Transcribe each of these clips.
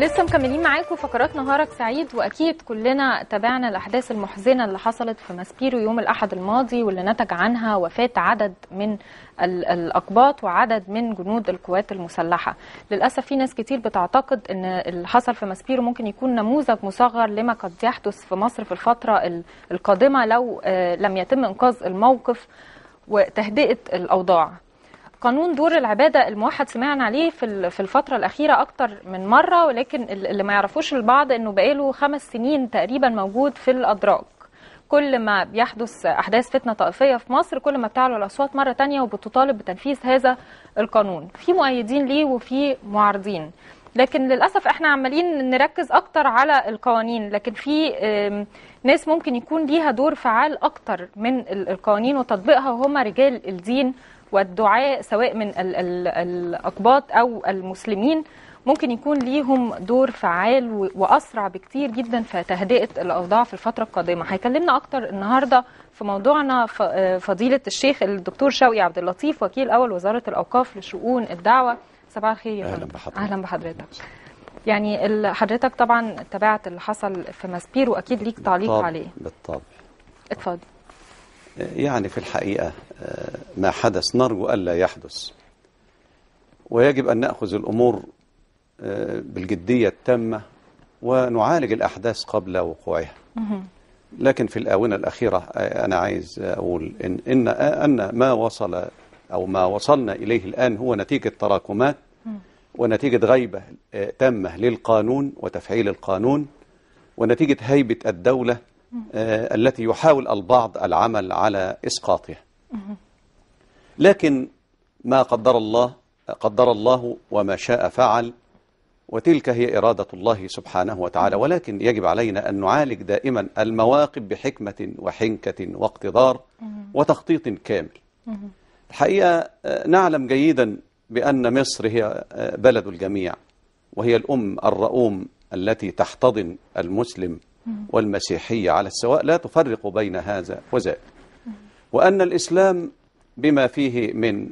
لسه مكملين معاكم فقرات نهارك سعيد واكيد كلنا تابعنا الاحداث المحزنه اللي حصلت في ماسبيرو يوم الاحد الماضي واللي نتج عنها وفاه عدد من الاقباط وعدد من جنود القوات المسلحه للاسف في ناس كتير بتعتقد ان اللي حصل في ماسبيرو ممكن يكون نموذج مصغر لما قد يحدث في مصر في الفتره القادمه لو آه، لم يتم انقاذ الموقف وتهدئه الاوضاع قانون دور العباده الموحد سمعنا عليه في في الفتره الاخيره اكتر من مره ولكن اللي ما يعرفوش البعض انه بقاله خمس سنين تقريبا موجود في الادراج كل ما بيحدث احداث فتنه طائفيه في مصر كل ما بتعلو الاصوات مره تانية وبتطالب بتنفيذ هذا القانون في مؤيدين ليه وفي معارضين لكن للاسف احنا عمالين نركز اكتر على القوانين لكن في ناس ممكن يكون ليها دور فعال اكتر من القوانين وتطبيقها وهم رجال الدين والدعاء سواء من الأقباط أو المسلمين ممكن يكون ليهم دور فعال واسرع بكتير جدا في تهدئه الاوضاع في الفتره القادمه هيكلمنا اكتر النهارده في موضوعنا فضيله الشيخ الدكتور شوقي عبد اللطيف وكيل اول وزاره الاوقاف لشؤون الدعوه صباح الخير يا فندم اهلا بحضرتك يعني حضرتك طبعا تابعت اللي حصل في ماسبير واكيد ليك تعليق بالطبع. عليه بالطبع اتفضل يعني في الحقيقة آه، ما حدث نرجو ألا يحدث ويجب أن نأخذ الأمور آه، بالجدية التامة ونعالج الأحداث قبل وقوعها لكن في الآونة الأخيرة آه، أنا عايز أقول إن, إن, أن ما وصل أو ما وصلنا إليه الآن هو نتيجة تراكمات ونتيجة غيبة تامة للقانون وتفعيل القانون ونتيجة هيبة الدولة آه، التي يحاول البعض العمل على إسقاطها لكن ما قدر الله قدر الله وما شاء فعل وتلك هي إرادة الله سبحانه وتعالى ولكن يجب علينا أن نعالج دائما المواقف بحكمة وحنكة واقتدار وتخطيط كامل الحقيقة آه، نعلم جيدا بأن مصر هي آه، بلد الجميع وهي الأم الرؤوم التي تحتضن المسلم والمسيحية على السواء لا تفرق بين هذا وذاك وأن الإسلام بما فيه من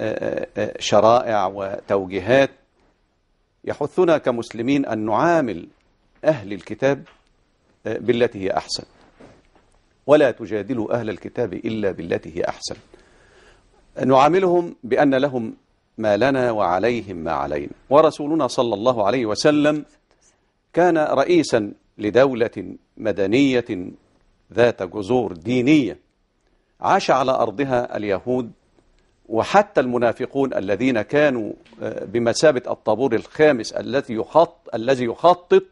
آه، آه، آه، شرائع وتوجيهات يحثنا كمسلمين أن نعامل أهل الكتاب بالتي هي أحسن ولا تجادلوا أهل الكتاب إلا بالتي هي أحسن نعاملهم بأن لهم ما لنا وعليهم ما علينا ورسولنا صلى الله عليه وسلم كان رئيسا لدولة مدنية ذات جذور دينية عاش على أرضها اليهود وحتى المنافقون الذين كانوا آه، بمثابة الطابور الخامس الذي يخط الذي يخطط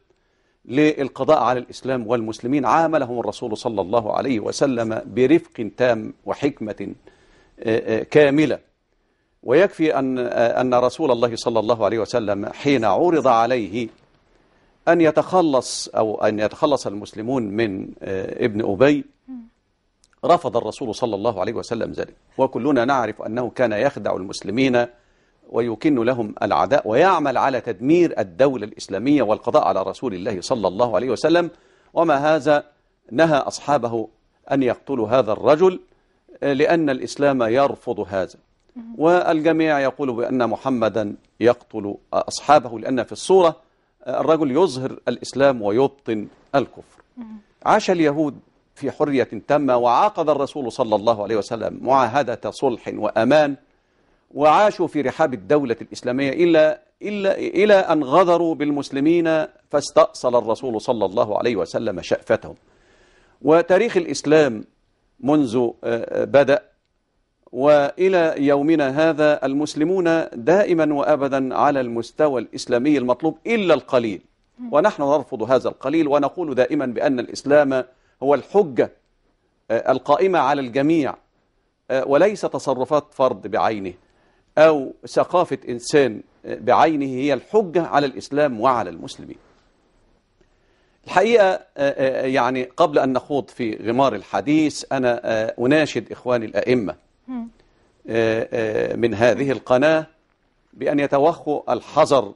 للقضاء على الإسلام والمسلمين عاملهم الرسول صلى الله عليه وسلم برفق تام وحكمة آه، آه، كاملة ويكفي أن أن رسول الله صلى الله عليه وسلم حين عرض عليه أن يتخلص أو أن يتخلص المسلمون من آه، ابن أبي رفض الرسول صلى الله عليه وسلم ذلك وكلنا نعرف أنه كان يخدع المسلمين ويكن لهم العداء ويعمل على تدمير الدولة الإسلامية والقضاء على رسول الله صلى الله عليه وسلم وما هذا نهى أصحابه أن يقتلوا هذا الرجل آه، لأن الإسلام يرفض هذا والجميع يقول بأن محمدا يقتل أصحابه لأن في الصورة الرجل يظهر الإسلام ويبطن الكفر عاش اليهود في حرية تامة وعاقد الرسول صلى الله عليه وسلم معاهدة صلح وأمان وعاشوا في رحاب الدولة الإسلامية إلا, إلا, إلى أن غدروا بالمسلمين فاستأصل الرسول صلى الله عليه وسلم شأفتهم وتاريخ الإسلام منذ آه، آه، بدأ وإلى يومنا هذا المسلمون دائما وأبدا على المستوى الإسلامي المطلوب إلا القليل ونحن نرفض هذا القليل ونقول دائما بأن الإسلام هو الحجة آه، القائمة على الجميع آه، وليس تصرفات فرد بعينه أو ثقافة إنسان آه، بعينه هي الحجة على الإسلام وعلى المسلمين الحقيقة يعني قبل أن نخوض في غمار الحديث أنا أناشد إخواني الأئمة آه، آه، من هذه القناة بأن يتوخوا الحذر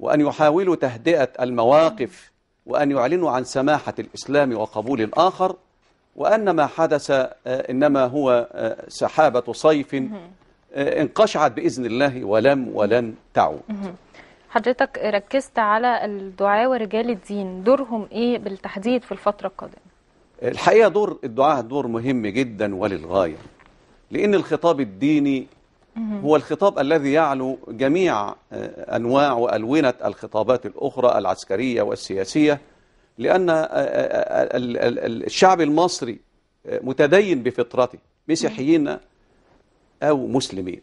وأن يحاولوا تهدئة المواقف وأن يعلنوا عن سماحة الإسلام وقبول الآخر وأن ما حدث آه، إنما هو سحابة صيف انقشعت بإذن الله ولم ولن تعود حضرتك ركزت على الدعاء ورجال الدين دورهم إيه بالتحديد في الفترة القادمة الحقيقة دور الدعاء دور مهم جدا وللغاية لأن الخطاب الديني هو الخطاب الذي يعلو جميع آه، أنواع وألونة الخطابات الأخرى العسكرية والسياسية لأن آه، آه، الشعب المصري متدين بفطرته مسيحيين أو مسلمين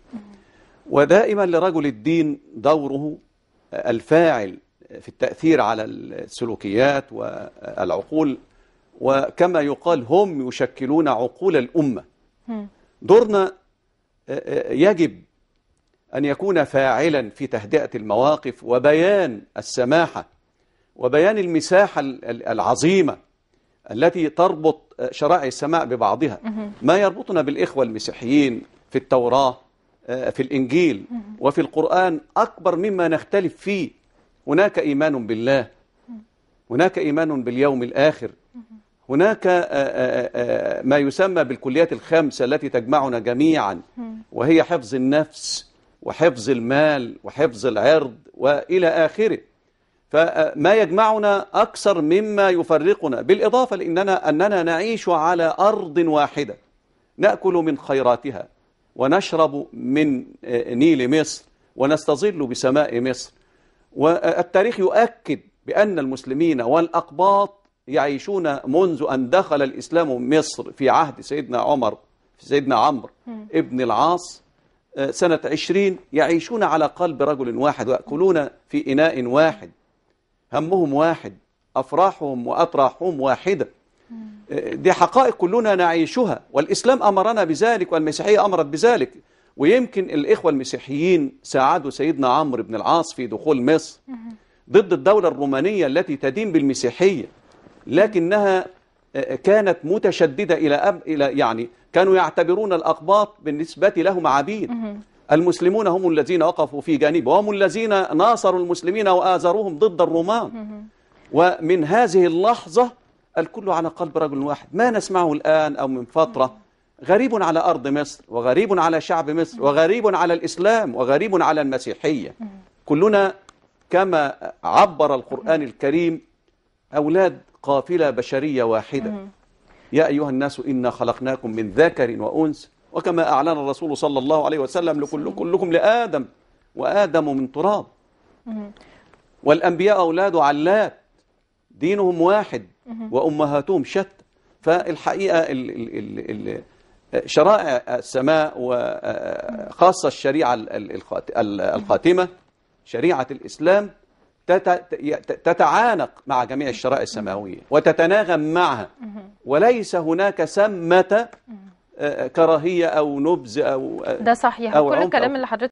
ودائما لرجل الدين دوره الفاعل في التأثير على السلوكيات والعقول وكما يقال هم يشكلون عقول الأمة دورنا آه، آه، يجب أن يكون فاعلا في تهدئة المواقف وبيان السماحة وبيان المساحة العظيمة التي تربط آه، شرائع السماء ببعضها ما يربطنا بالإخوة المسيحيين في التوراة في الإنجيل وفي القرآن أكبر مما نختلف فيه هناك إيمان بالله هناك إيمان باليوم الآخر هناك آه، آه، آه، ما يسمى بالكليات الخمسة التي تجمعنا جميعا وهي حفظ النفس وحفظ المال وحفظ العرض وإلى آخره فما يجمعنا أكثر مما يفرقنا بالإضافة لأننا أننا نعيش على أرض واحدة نأكل من خيراتها ونشرب من نيل مصر ونستظل بسماء مصر والتاريخ يؤكد بأن المسلمين والأقباط يعيشون منذ أن دخل الإسلام مصر في عهد سيدنا عمر سيدنا عمرو ابن العاص آه، سنة عشرين يعيشون على قلب رجل واحد ويأكلون في إناء واحد همهم واحد أفراحهم وأطراحهم واحدة آه، دي حقائق كلنا نعيشها والإسلام أمرنا بذلك والمسيحية أمرت بذلك ويمكن الإخوة المسيحيين ساعدوا سيدنا عمرو بن العاص في دخول مصر ضد الدولة الرومانية التي تدين بالمسيحية لكنها آه، كانت متشددة إلى إلى يعني كانوا يعتبرون الأقباط بالنسبة لهم عبيد المسلمون هم الذين وقفوا في جانبه وهم الذين ناصروا المسلمين وآزروهم ضد الرومان ومن هذه اللحظة الكل على قلب رجل واحد ما نسمعه الآن أو من فترة غريب على أرض مصر وغريب على شعب مصر وغريب على الإسلام وغريب على المسيحية كلنا كما عبر القرآن الكريم أولاد قافلة بشرية واحدة يا أيها الناس إنا خلقناكم من ذكر وأنثى وكما أعلن الرسول صلى الله عليه وسلم لكل كلكم لآدم وآدم من تراب والأنبياء أولاد علات دينهم واحد وأمهاتهم شتى فالحقيقة الـ الـ الـ شرائع السماء وخاصة آه، آه، الشريعة القاتمة شريعة الإسلام تتعانق مع جميع الشرائع السماوية وتتناغم معها وليس هناك سمة آه، كراهية أو نبذ أو آه، ده صحيح أو كل الكلام اللي حضرتك